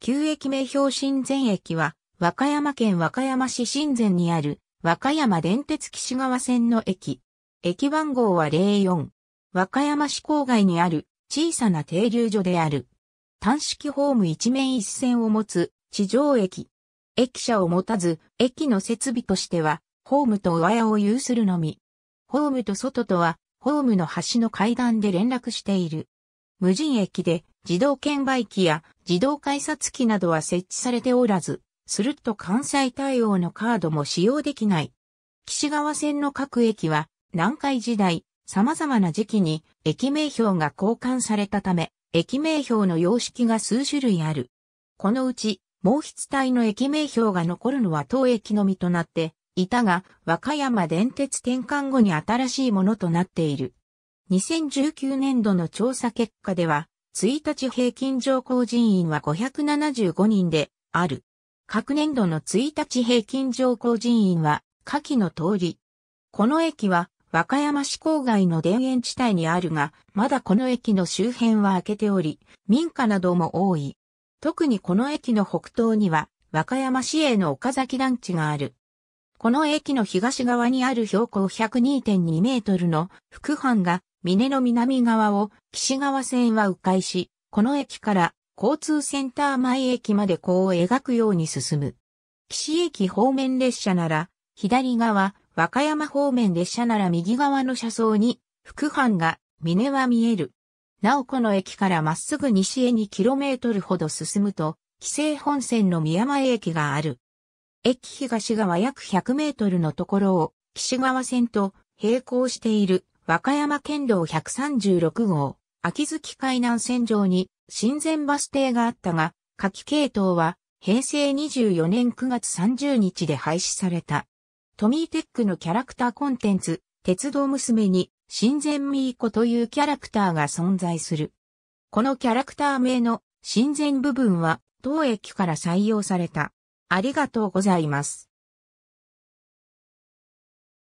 旧駅名標新前駅は、和歌山県和歌山市新前にある、和歌山電鉄岸川線の駅。駅番号は04。和歌山市郊外にある小さな停留所である。単式ホーム一面一線を持つ地上駅。駅舎を持たず、駅の設備としては、ホームと上屋を有するのみ。ホームと外とは、ホームの端の階段で連絡している。無人駅で、自動券売機や自動改札機などは設置されておらず、スルッと関西対応のカードも使用できない。岸川線の各駅は南海時代、様々な時期に駅名標が交換されたため、駅名標の様式が数種類ある。このうち、毛筆体の駅名標が残るのは当駅のみとなって、いたが、和歌山電鉄転換後に新しいものとなっている。2019年度の調査結果では、1日平均上校人員は575人である。各年度の1日平均上校人員は下記の通り。この駅は和歌山市郊外の田園地帯にあるが、まだこの駅の周辺は開けており、民家なども多い。特にこの駅の北東には和歌山市営の岡崎団地がある。この駅の東側にある標高102.2メートルの副藩が峰の南側を岸川線は迂回し、この駅から交通センター前駅までこう描くように進む。岸駅方面列車なら、左側、和歌山方面列車なら右側の車窓に、副班が、峰は見える。なおこの駅からまっすぐ西へ 2km ほど進むと、紀勢本線の宮前駅がある。駅東側約 100m のところを、岸川線と並行している和歌山県道136号、秋月海南線上に、新前バス停があったが、夏季系統は、平成24年9月30日で廃止された。トミーテックのキャラクターコンテンツ、鉄道娘に、新前ミーコというキャラクターが存在する。このキャラクター名の新前部分は、当駅から採用された。ありがとうございます。